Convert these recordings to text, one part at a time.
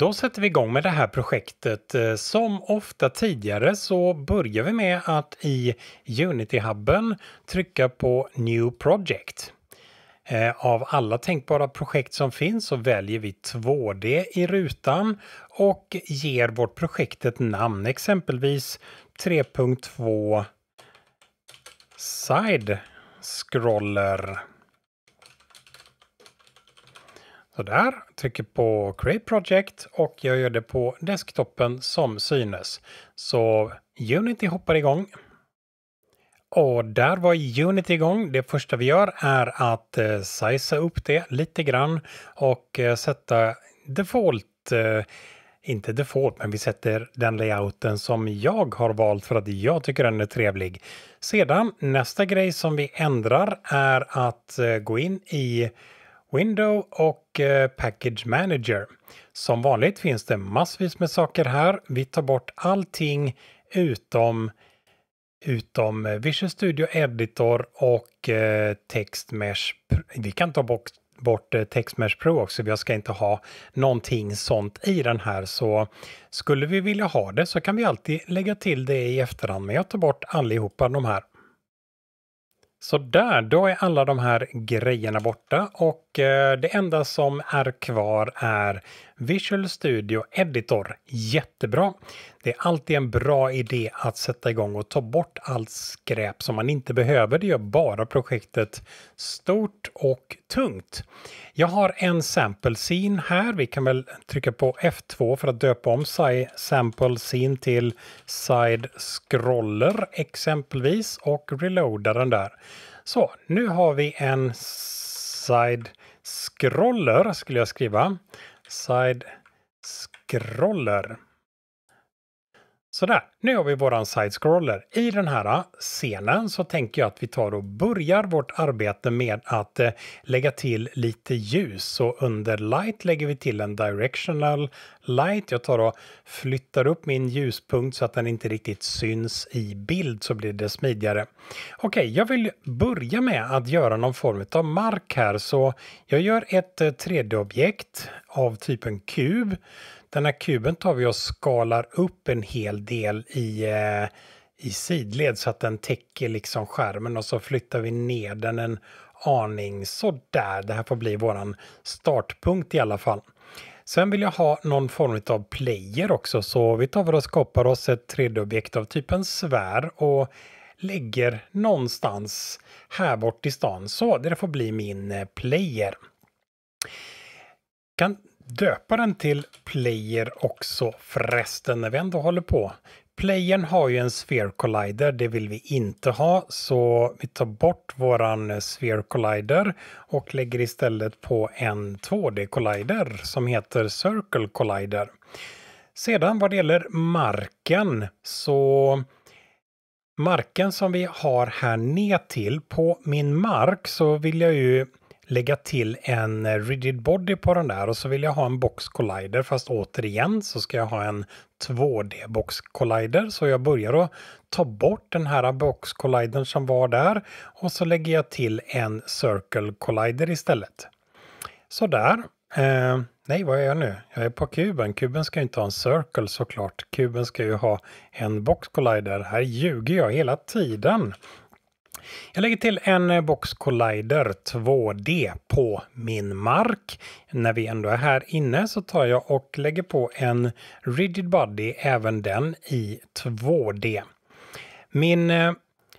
Då sätter vi igång med det här projektet. Eh, som ofta tidigare så börjar vi med att i Unity-hubben trycka på New Project. Eh, av alla tänkbara projekt som finns så väljer vi 2D i rutan och ger vårt projekt ett namn, exempelvis 3.2 Side Scroller. Sådär, trycker på Create Project och jag gör det på desktopen som synes. Så Unity hoppar igång. Och där var Unity igång. Det första vi gör är att eh, sizea upp det lite grann och eh, sätta default eh, inte default, men vi sätter den layouten som jag har valt för att jag tycker den är trevlig. Sedan nästa grej som vi ändrar är att eh, gå in i Window och eh, Package Manager. Som vanligt finns det massvis med saker här. Vi tar bort allting utom, utom eh, Visual Studio Editor och eh, TextMesh. Vi kan ta bort, bort TextMesh Pro också. Vi ska inte ha någonting sånt i den här. Så skulle vi vilja ha det så kan vi alltid lägga till det i efterhand. Men jag tar bort allihopa de här. Så där, då är alla de här grejerna borta och Eh, det enda som är kvar är Visual Studio Editor. Jättebra! Det är alltid en bra idé att sätta igång och ta bort allt skräp som man inte behöver. Det gör bara projektet stort och tungt. Jag har en sample scene här. Vi kan väl trycka på F2 för att döpa om sample scene till side scroller exempelvis och reloada den där. Så nu har vi en side-scroller skulle jag skriva. Side-scroller. Sådär, nu har vi våran side-scroller. I den här äh, scenen så tänker jag att vi tar och börjar vårt arbete med att äh, lägga till lite ljus. Så under light lägger vi till en directional light. Jag tar och flyttar upp min ljuspunkt så att den inte riktigt syns i bild så blir det smidigare. Okej, okay, jag vill börja med att göra någon form av mark här så jag gör ett 3D-objekt äh, av typen kub den här kuben tar vi och skalar upp en hel del i, eh, i sidled så att den täcker liksom skärmen och så flyttar vi ner den en aning. Så där, det här får bli våran startpunkt i alla fall. Sen vill jag ha någon form av player också så vi tar väl och skapar oss ett 3D-objekt av typen svär och lägger någonstans här bort i stan. Så det får bli min eh, player. Kan döpa den till Player också förresten när vi ändå håller på. Playern har ju en Sphere Collider, det vill vi inte ha, så vi tar bort våran Sphere Collider och lägger istället på en 2D Collider som heter Circle Collider. Sedan vad det gäller marken så marken som vi har här ner till på min mark så vill jag ju lägga till en eh, rigid body på den där och så vill jag ha en box collider fast återigen så ska jag ha en 2D box collider så jag börjar att ta bort den här box collidern som var där och så lägger jag till en circle collider istället. Sådär. Eh, nej, vad är jag nu? Jag är på kuben. Kuben ska ju inte ha en circle såklart. Kuben ska ju ha en box collider. Här ljuger jag hela tiden. Jag lägger till en eh, Box Collider 2D på min mark. När vi ändå är här inne så tar jag och lägger på en Rigid Body, även den i 2D. Min eh,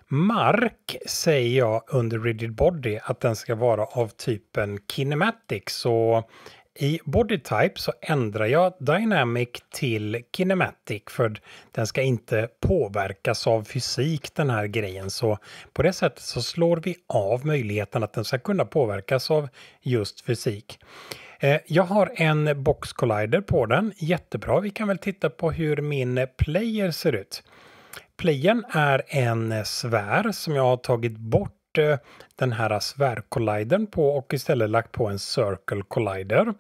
mark säger jag under Rigid Body att den ska vara av typen Kinematic, så i BodyType så ändrar jag Dynamic till Kinematic för den ska inte påverkas av fysik den här grejen. Så på det sättet så slår vi av möjligheten att den ska kunna påverkas av just fysik. Eh, jag har en Box Collider på den, jättebra. Vi kan väl titta på hur min player ser ut. Playen är en sfär som jag har tagit bort Eh, den här sfärkollidern på och istället lagt på en circle collider.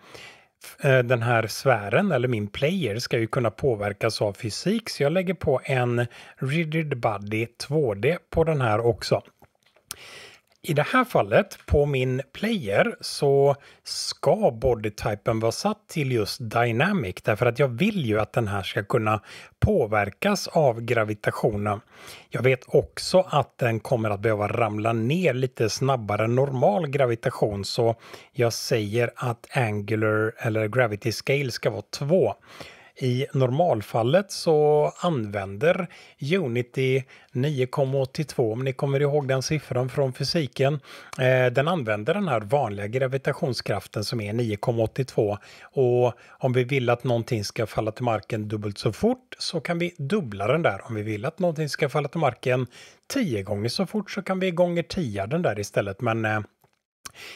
Eh, den här sfären, eller min player, ska ju kunna påverkas av fysik så jag lägger på en rigid body 2D på den här också. I det här fallet på min player så ska bodytypen vara satt till just dynamic därför att jag vill ju att den här ska kunna påverkas av gravitationen. Jag vet också att den kommer att behöva ramla ner lite snabbare än normal gravitation så jag säger att angular eller gravity scale ska vara 2. I normalfallet så använder Unity 9,82 om ni kommer ihåg den siffran från fysiken. Eh, den använder den här vanliga gravitationskraften som är 9,82 och om vi vill att någonting ska falla till marken dubbelt så fort så kan vi dubbla den där. Om vi vill att någonting ska falla till marken 10 gånger så fort så kan vi gånger 10 den där istället. Men eh,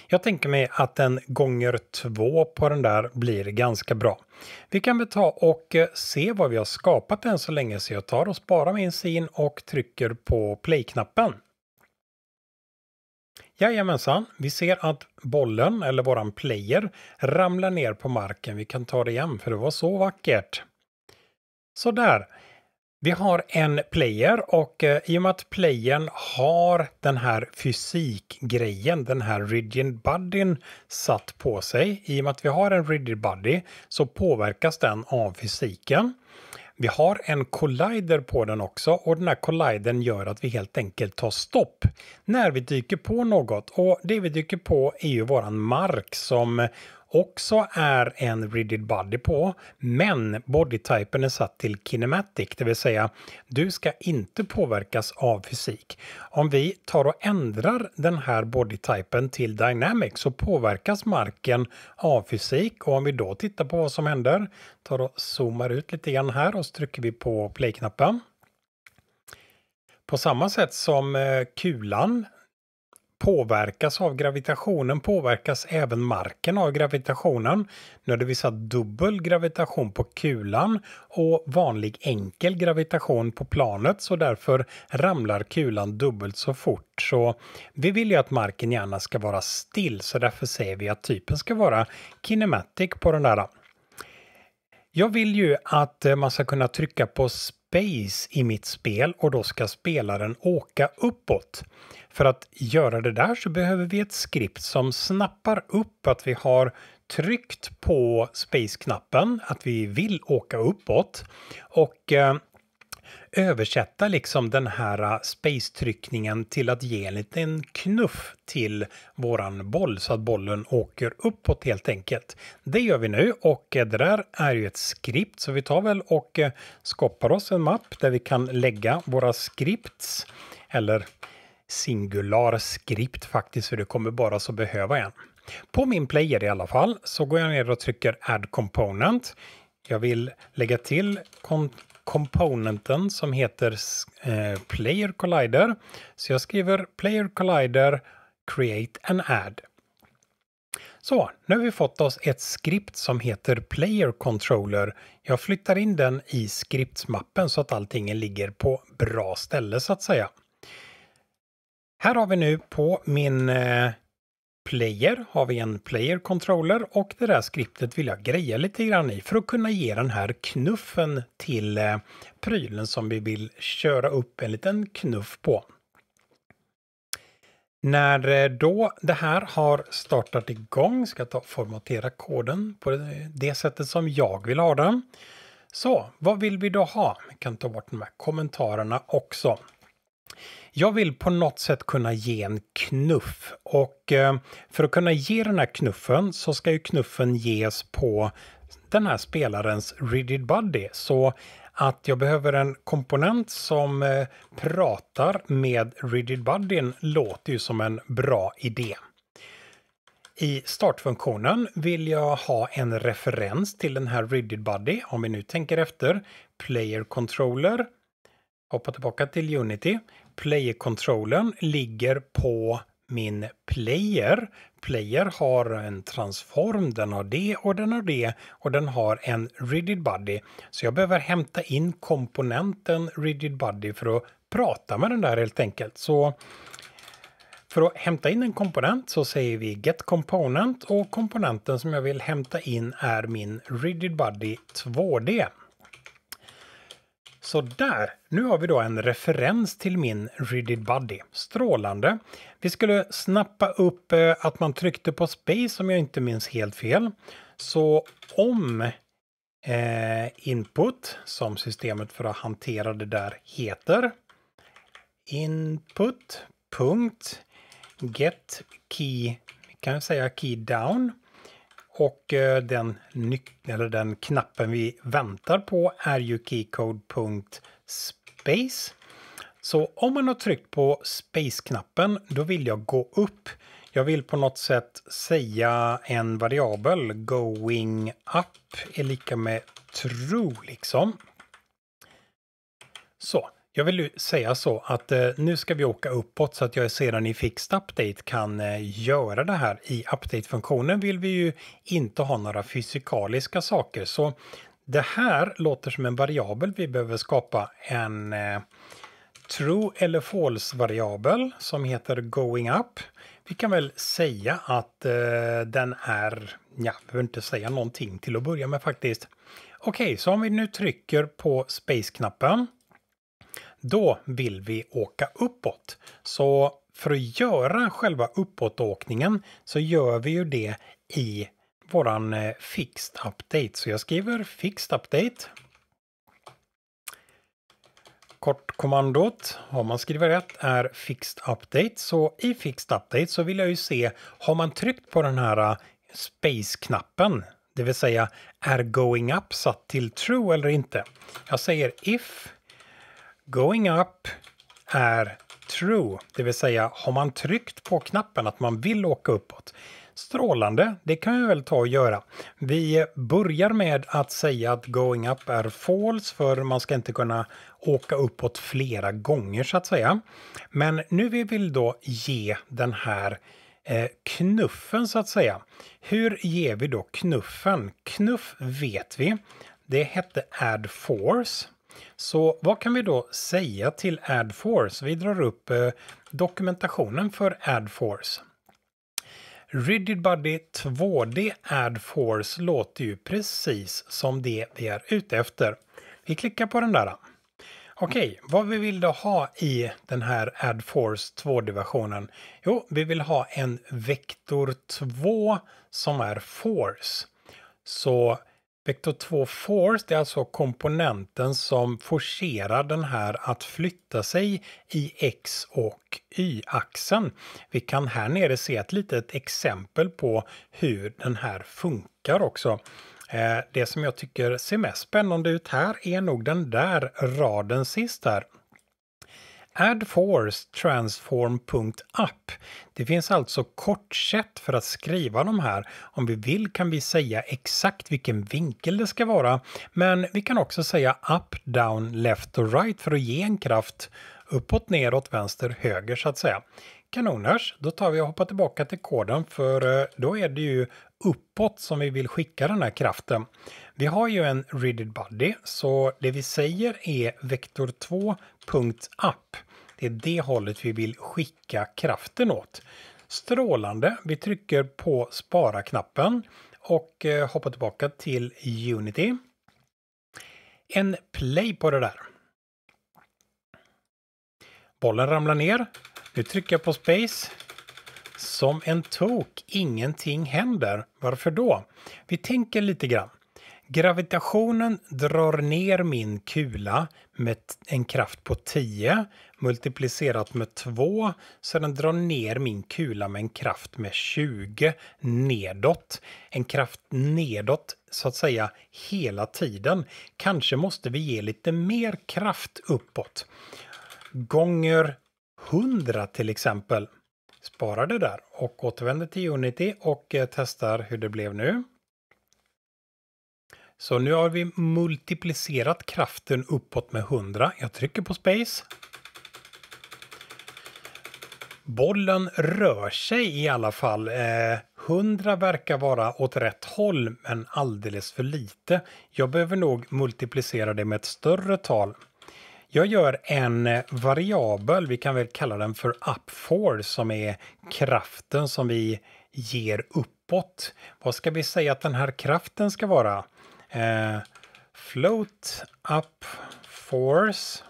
jag tänker mig att en gånger två på den där blir ganska bra. Vi kan väl ta och eh, se vad vi har skapat än så länge så jag tar och sparar min sin och trycker på play-knappen. Jajamensan, vi ser att bollen, eller våran player, ramlar ner på marken. Vi kan ta det igen för det var så vackert. Sådär. Vi har en player och eh, i och med att playern har den här fysikgrejen, den här rigid bodyn satt på sig, i och med att vi har en rigid body så påverkas den av fysiken. Vi har en collider på den också och den här collidern gör att vi helt enkelt tar stopp när vi dyker på något och det vi dyker på är ju våran mark som också är en rigid body på, men bodytypen är satt till kinematic, det vill säga du ska inte påverkas av fysik. Om vi tar och ändrar den här bodytypen till dynamic så påverkas marken av fysik och om vi då tittar på vad som händer, tar och zoomar ut lite grann här och så trycker vi på play-knappen. På samma sätt som eh, kulan påverkas av gravitationen påverkas även marken av gravitationen. Nu hade vi satt dubbel gravitation på kulan och vanlig enkel gravitation på planet så därför ramlar kulan dubbelt så fort. Så vi vill ju att marken gärna ska vara still så därför säger vi att typen ska vara kinematic på den där. Jag vill ju att man ska kunna trycka på space i mitt spel och då ska spelaren åka uppåt. För att göra det där så behöver vi ett skript som snappar upp att vi har tryckt på space-knappen, att vi vill åka uppåt. Och eh, översätta liksom den här äh, space-tryckningen till att ge en liten knuff till våran boll så att bollen åker uppåt helt enkelt. Det gör vi nu och äh, det där är ju ett skript så vi tar väl och äh, skapar oss en mapp där vi kan lägga våra scripts eller singular skript faktiskt för det kommer bara så behöva en. På min player i alla fall så går jag ner och trycker Add Component. Jag vill lägga till komponenten som heter eh, Player Collider. Så jag skriver Player Collider Create an add. Så, nu har vi fått oss ett skript som heter Player Controller. Jag flyttar in den i skriptsmappen så att allting ligger på bra ställe så att säga. Här har vi nu på min eh, player har vi en player controller och det där skriptet vill jag greja lite grann i för att kunna ge den här knuffen till eh, prylen som vi vill köra upp en liten knuff på. När eh, då det här har startat igång, ska jag ta formatera koden på det sättet som jag vill ha den. Så vad vill vi då ha? Vi kan ta bort de här kommentarerna också. Jag vill på något sätt kunna ge en knuff och eh, för att kunna ge den här knuffen så ska ju knuffen ges på den här spelarens rigid body. Så att jag behöver en komponent som eh, pratar med rigid bodyn låter ju som en bra idé. I startfunktionen vill jag ha en referens till den här rigid body. Om vi nu tänker efter, player controller, hoppa tillbaka till Unity, player-kontrollen ligger på min player. Player har en transform, den har det och den har det och den har en rigid body. Så jag behöver hämta in komponenten rigid body för att prata med den där helt enkelt. Så för att hämta in en komponent så säger vi get component och komponenten som jag vill hämta in är min rigid body 2D. Så där, nu har vi då en referens till min Rigid Buddy. Strålande. Vi skulle snappa upp eh, att man tryckte på Space om jag inte minns helt fel. Så om eh, input, som systemet för att hantera det där heter, input kan jag säga key down. Och eh, den, eller den knappen vi väntar på är ju keycode.space. Så om man har tryckt på space-knappen, då vill jag gå upp. Jag vill på något sätt säga en variabel, going up är lika med true liksom. Så, jag vill säga så att eh, nu ska vi åka uppåt så att jag sedan i Fixed Update kan eh, göra det här. I Update-funktionen vill vi ju inte ha några fysikaliska saker så det här låter som en variabel vi behöver skapa en eh, true eller false-variabel som heter going up. Vi kan väl säga att eh, den är, ja, vi behöver inte säga någonting till att börja med faktiskt. Okej, okay, så om vi nu trycker på space-knappen då vill vi åka uppåt. Så för att göra själva uppåtåkningen så gör vi ju det i våran eh, fixed update. Så jag skriver fixed update. Kortkommandot, om man skriver rätt, är fixed update. Så i fixed update så vill jag ju se, har man tryckt på den här eh, space-knappen, det vill säga är going up satt till true eller inte? Jag säger if Going up är true, det vill säga har man tryckt på knappen att man vill åka uppåt. Strålande, det kan vi väl ta och göra. Vi börjar med att säga att going up är false för man ska inte kunna åka uppåt flera gånger så att säga. Men nu vill vi då ge den här eh, knuffen så att säga. Hur ger vi då knuffen? Knuff vet vi. Det hette add force så vad kan vi då säga till AdForce? Vi drar upp eh, dokumentationen för AdForce. Rigid 2D AdForce låter ju precis som det vi är ute efter. Vi klickar på den där. Okej, vad vi vill då ha i den här AdForce 2D-versionen? Jo, vi vill ha en vektor 2 som är force. Så Vektor 2 Force det är alltså komponenten som forcerar den här att flytta sig i X och Y-axeln. Vi kan här nere se ett litet exempel på hur den här funkar också. Eh, det som jag tycker ser mest spännande ut här är nog den där raden sist här. AdForce Transform.app. Det finns alltså kort sätt för att skriva de här. Om vi vill kan vi säga exakt vilken vinkel det ska vara, men vi kan också säga up, down, left och right för att ge en kraft uppåt, neråt, vänster, höger så att säga. Kanoners, då tar vi och hoppar tillbaka till koden för eh, då är det ju uppåt som vi vill skicka den här kraften. Vi har ju en rigid body så det vi säger är vektor2.app det är det hållet vi vill skicka kraften åt. Strålande! Vi trycker på spara-knappen och eh, hoppar tillbaka till Unity. En play på det där. Bollen ramlar ner. Nu trycker jag på space. Som en tok, ingenting händer. Varför då? Vi tänker lite grann. Gravitationen drar ner min kula med en kraft på 10 multiplicerat med 2 så den drar ner min kula med en kraft med 20 nedåt. En kraft nedåt så att säga hela tiden. Kanske måste vi ge lite mer kraft uppåt. Gånger 100 till exempel. Sparar det där och återvänder till Unity och eh, testar hur det blev nu. Så nu har vi multiplicerat kraften uppåt med 100. Jag trycker på space. Bollen rör sig i alla fall. Eh, 100 verkar vara åt rätt håll, men alldeles för lite. Jag behöver nog multiplicera det med ett större tal. Jag gör en variabel, vi kan väl kalla den för upforce, som är kraften som vi ger uppåt. Vad ska vi säga att den här kraften ska vara? Eh, float up force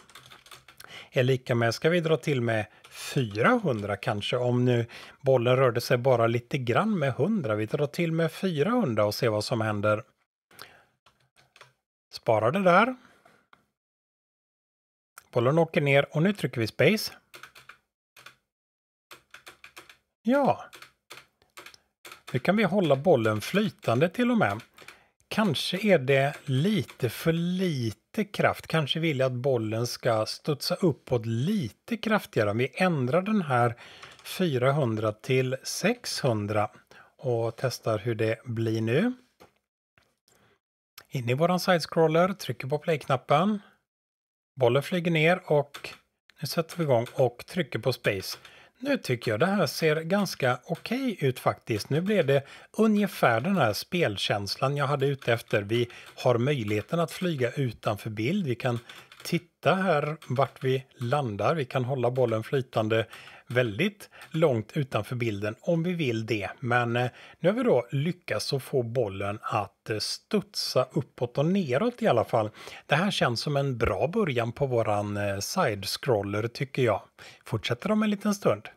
är lika med, ska vi dra till med 400 kanske, om nu bollen rörde sig bara lite grann med 100. Vi drar till med 400 och ser vad som händer. Spara det där. Bollen åker ner och nu trycker vi space. Ja. Nu kan vi hålla bollen flytande till och med kanske är det lite för lite kraft. Kanske vill jag att bollen ska studsa uppåt lite kraftigare. Om vi ändrar den här 400 till 600 och testar hur det blir nu. In i våran sidescroller, trycker på play-knappen. Bollen flyger ner och nu sätter vi igång och trycker på space. Nu tycker jag det här ser ganska okej okay ut faktiskt. Nu blev det ungefär den här spelkänslan jag hade ute efter. Vi har möjligheten att flyga utanför bild. Vi kan titta här vart vi landar. Vi kan hålla bollen flytande väldigt långt utanför bilden om vi vill det. Men eh, nu har vi då lyckats att få bollen att eh, studsa uppåt och neråt i alla fall. Det här känns som en bra början på våran eh, side-scroller tycker jag. Fortsätter om en liten stund.